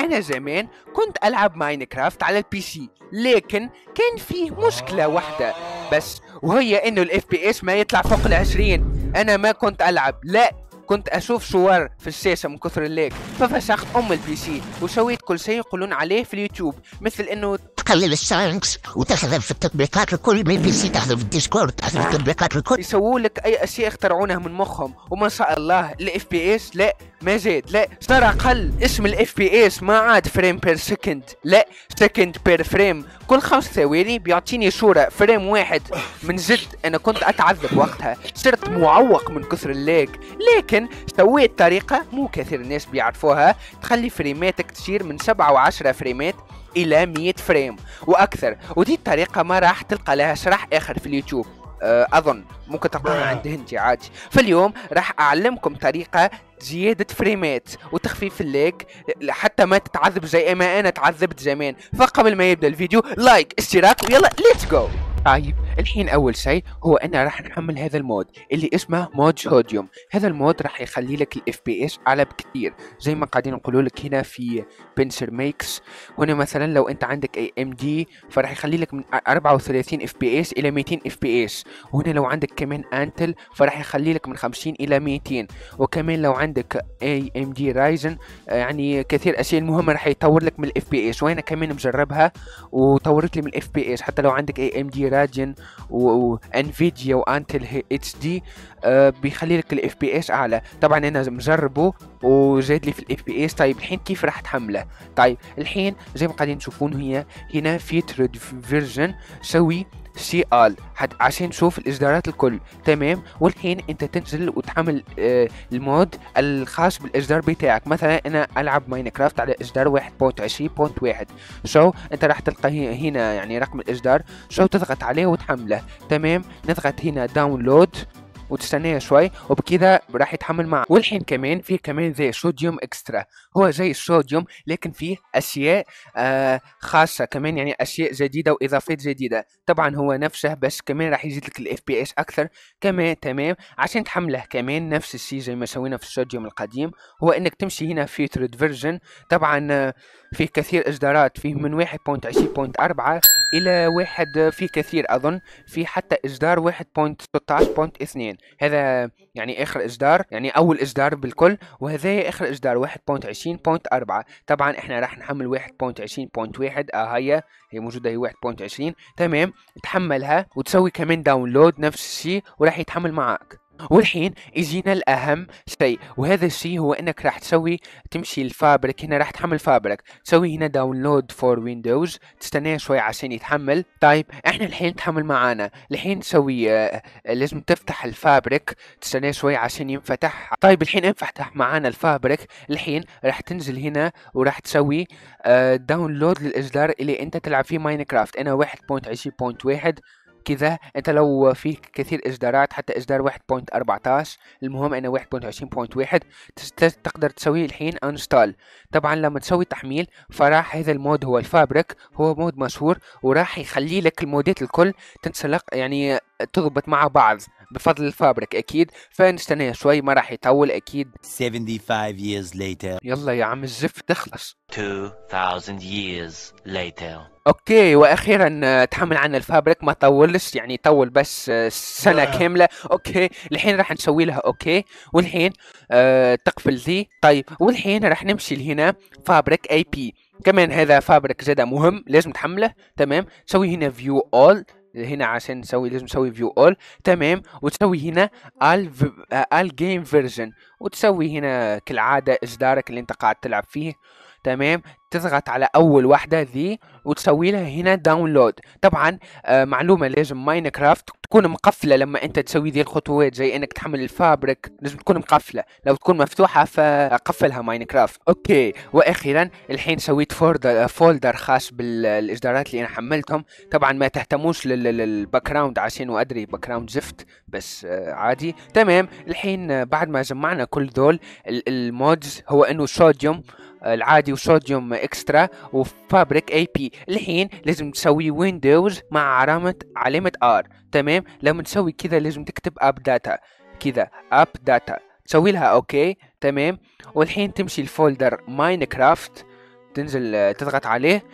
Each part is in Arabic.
أنا زمان كنت ألعب ماينكرافت على البي سي لكن كان فيه مشكلة واحدة بس وهي إنه الاف بي اس ما يطلع فوق العشرين أنا ما كنت ألعب لا كنت اشوف صور في الشاشه من كثر الليك ففسخت ام البي سي وسويت كل شيء يقولون عليه في اليوتيوب مثل انه تقلل الساينكس وتحذف في التطبيقات الكل ما في سي تحذف الديسكورد تحذف التطبيقات الكل يسووا لك اي اشياء يخترعونها من مخهم وما شاء الله الاف بي اس لا ما زاد لا صار اقل اسم الاف بي اس ما عاد فريم بير سكند لا سكند بير فريم كل خمس ثواني بيعطيني صوره فريم واحد من جد انا كنت اتعذب وقتها صرت معوق من كثر الليك لكن سويت طريقه مو كثير الناس بيعرفوها تخلي فريماتك تصير من سبعة وعشرة فريمات الى 100 فريم واكثر ودي الطريقه ما راح تلقى لها شرح اخر في اليوتيوب آه، اظن ممكن تلقاها عند هنتي عادي فاليوم راح اعلمكم طريقه زيادة فريمات وتخفيف الليك حتى ما تتعذب زي ما انا تعذبت زمان فقبل ما يبدا الفيديو لايك اشتراك ويلا ليتس جو طيب الحين اول شيء هو انا راح نحمل هذا المود اللي اسمه مود هوديوم هذا المود راح يخلي لك الاف بي اس اعلى بكثير زي ما قاعدين نقولوا لك هنا في بنسر ميكس هنا مثلا لو انت عندك اي ام دي فراح يخلي لك من 34 اف بي اس الى 200 اف بي اس وهنا لو عندك كمان انتل فراح يخلي لك من 50 الى 200 وكمان لو عندك اي ام دي رايزن يعني كثير اشياء المهم راح يطور لك من الاف بي اس وانا كمان مجربها وطورت لي من الاف بي اس حتى لو عندك اي ام دي راجن وانفيديا وانتل اتش دي بيخلي لك الاف بي اس اعلى طبعا انا مجربه وزاد لي في الاف بي اس طيب الحين كيف راح تحمله طيب الحين زي ما قاعدين تشوفون هي هنا فيترد فيرجن سوي سي ال عشان تشوف الاصدارات الكل تمام والحين انت تنزل وتحمل آه المود الخاص بالاصدار بتاعك مثلا انا العب ماينكرافت على اصدار 1.20.1 سو so, انت راح تلقى هنا يعني رقم الاصدار سو so, تضغط عليه وتحمله تمام نضغط هنا داونلود وتستنيها شوي وبكذا راح يتحمل معك والحين كمان في كمان زي صوديوم اكسترا هو زي الصوديوم لكن فيه اشياء آه خاصه كمان يعني اشياء جديده واضافات جديده طبعا هو نفسه بس كمان راح يزيد لك الاف بي اس اكثر كمان تمام عشان تحمله كمان نفس الشيء زي ما سوينا في الصوديوم القديم هو انك تمشي هنا آه، في تريد فيرجن طبعا فيه كثير اصدارات فيه من 1.20.4 الى واحد آه، فيه كثير اظن في حتى اصدار 1.16.2 هذا يعني اخر اصدار يعني اول اصدار بالكل وهذا اخر اصدار 1.20.4 طبعا احنا راح نحمل 1.20.1 اه هي هي موجوده هي 1.20 تمام تحملها وتسوي كمان داونلود نفس الشيء وراح يتحمل معك والحين يجينا الاهم شيء وهذا الشيء هو انك راح تسوي تمشي الفابريك هنا راح تحمل فابريك تسوي هنا داونلود فور ويندوز تستنى شوي عشان يتحمل طيب احنا الحين تحمل معانا الحين تسوي آه لازم تفتح الفابريك تستنى شوي عشان ينفتح طيب الحين انفتح معانا الفابريك الحين راح تنزل هنا وراح تسوي آه داونلود للاصدار اللي انت تلعب فيه ماينكرافت انا 1.20.1 كذا انت لو في كثير اجدارات حتى اجدار 1.14 المهم انه 1.20.1 تقدر تسويه الحين انستال طبعا لما تسوي تحميل فراح هذا المود هو الفابريك هو مود مشهور وراح يخلي لك المودات الكل تنسلق يعني تضبط مع بعض بفضل الفابريك اكيد فنستنى شوي ما راح يطول اكيد 75 years later يلا يا عم الزفت تخلص 2000 years later اوكي واخيرا آه، تحمل عنا الفابريك ما طولش يعني طول بس آه، سنه آه. كامله اوكي الحين راح نسوي لها اوكي والحين آه تقفل ذي طيب والحين راح نمشي لهنا فابريك اي بي كمان هذا فابريك زاده مهم لازم تحمله تمام سوي هنا فيو اول هنا عشان نسوي لازم نسوي فيو اول تمام وتسوي هنا ال ال جيم فيرجن وتسوي هنا كالعاده اصدارك اللي انت قاعد تلعب فيه تمام تضغط على اول واحده ذي وتسوي لها هنا داونلود طبعا آه معلومه لازم ماينكرافت تكون مقفله لما انت تسوي ذي الخطوات زي انك تحمل الفابريك لازم تكون مقفله لو تكون مفتوحه فقفلها ماينكرافت اوكي واخيرا الحين سويت فولدر فولدر خاص بالاصدارات اللي انا حملتهم طبعا ما تهتموش للباك جراوند عشان وادري باك جراوند زفت بس آه، عادي تمام الحين آه، بعد ما جمعنا كل دول المودز هو انه صوديوم آه، العادي وصوديوم اكسترا وفابريك اي بي الحين لازم تسوي ويندوز مع علامه علامه ار تمام لما تسوي كذا لازم تكتب اب داتا كذا اب داتا تسوي لها اوكي تمام والحين تمشي الفولدر ماينكرافت تنزل آه، تضغط عليه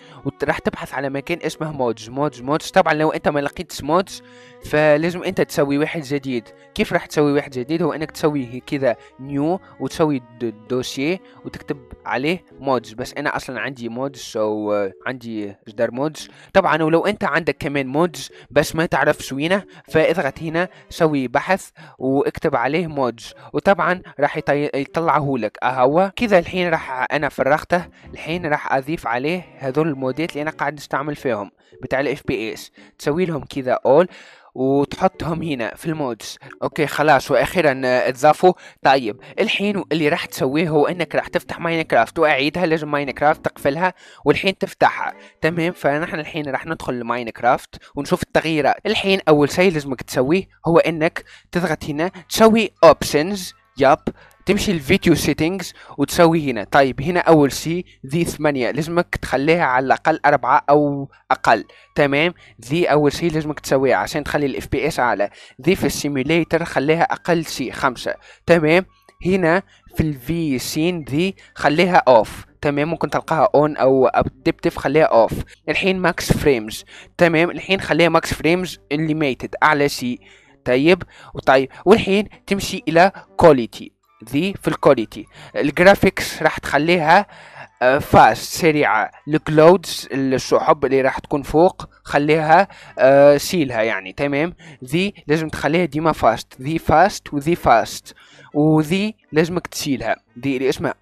وراح تبحث على مكان اسمه مودز مودز مودز طبعا لو انت ما لقيتش مودز فلازم انت تسوي واحد جديد كيف راح تسوي واحد جديد هو انك تسوي كذا نيو وتسوي دوسي وتكتب عليه مودز بس انا اصلا عندي مودز او آه، عندي جدار مودز طبعا ولو انت عندك كمان مودز بس ما تعرفش وينه فاضغط هنا سوي بحث واكتب عليه مودز وطبعا راح يطلعه لك اهو كذا الحين راح انا فرغته الحين هنا راح اضيف عليه هذول المودات اللي انا قاعد نستعمل فيهم بتاع الاف بي اس تسوي لهم كذا اول وتحطهم هنا في المودز اوكي خلاص واخيرا آه، اتضافوا طيب الحين اللي راح تسويه هو انك راح تفتح ماينكرافت واعيدها لازم ماينكرافت تقفلها والحين تفتحها تمام فنحن الحين راح ندخل ماينكرافت ونشوف التغييرات الحين اول شيء لازمك تسويه هو انك تضغط هنا تسوي اوبشنز ياب تمشي الفيديو سيتنجز وتسوي هنا طيب هنا اول شيء ذي ثمانية لازمك تخليها على الاقل اربعة او اقل تمام ذي اول شيء لازمك تسويها عشان تخلي الاف بي اس اعلى ذي في السيميليتر خليها اقل شيء خمسة تمام هنا في الفي سين ذي خليها اوف تمام ممكن تلقاها اون او ادبتيف خليها اوف الحين ماكس فريمز تمام الحين خليها ماكس فريمز ليميتد اعلى شيء طيب وطيب والحين تمشي الى كواليتي ذي في الكواليتي الجرافيكس راح تخليها فاست آه، سريعة الكلودز السحب اللي راح تكون فوق خليها آه، سيلها يعني تمام ذي لازم تخليها ديما فاست ذي فاست وذي فاست وذي لازمك تسيلها ذي اللي اسمها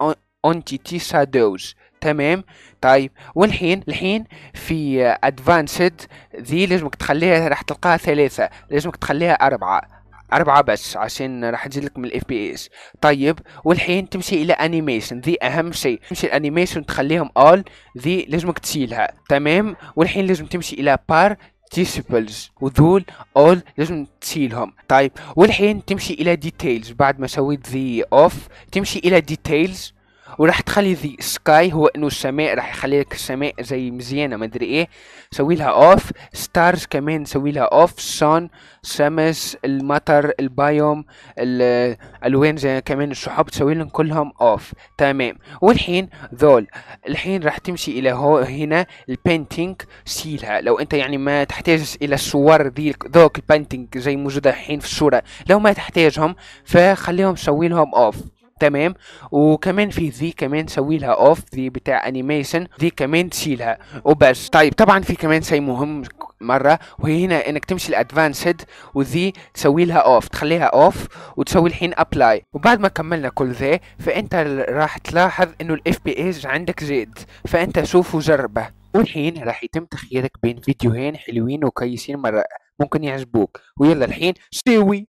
اونتيتي سادوز تمام طيب والحين الحين في ادفانسد ذي لازمك تخليها راح تلقاها ثلاثة لازمك تخليها أربعة أربعة بس عشان راح نزيد لك من الاف بي اس طيب والحين تمشي إلى أنيميشن ذي أهم شيء تمشي الأنيميشن تخليهم أول ذي لازمك تشيلها تمام والحين لازم تمشي إلى بار ديسيبلز وذول اول لازم تشيلهم طيب والحين تمشي الى ديتيلز بعد ما سويت ذي اوف تمشي الى ديتيلز وراح تخلي ذي سكاي هو انه السماء راح يخلي لك السماء زي مزيانه ما ادري ايه سوي لها اوف ستارز كمان سوي لها اوف سون سمس المطر البايوم الالوان زي كمان السحاب تسوي لهم كلهم اوف تمام والحين ذول الحين راح تمشي الى هو هنا البينتينج سيلها لو انت يعني ما تحتاج الى الصور ذي ذوك البينتينج زي موجوده الحين في الصوره لو ما تحتاجهم فخليهم سوي لهم اوف تمام وكمان في ذي كمان سوي لها اوف ذي بتاع انيميشن ذي كمان تشيلها وبس طيب طبعا في كمان شيء مهم مره وهي هنا انك تمشي الادفانسد وذي تسوي لها اوف تخليها اوف وتسوي الحين ابلاي وبعد ما كملنا كل ذا فانت راح تلاحظ انه الاف بي ايز عندك زيد فانت شوف وجربه والحين راح يتم تخييرك بين فيديوهين حلوين وكويسين مره ممكن يعجبوك ويلا الحين سوي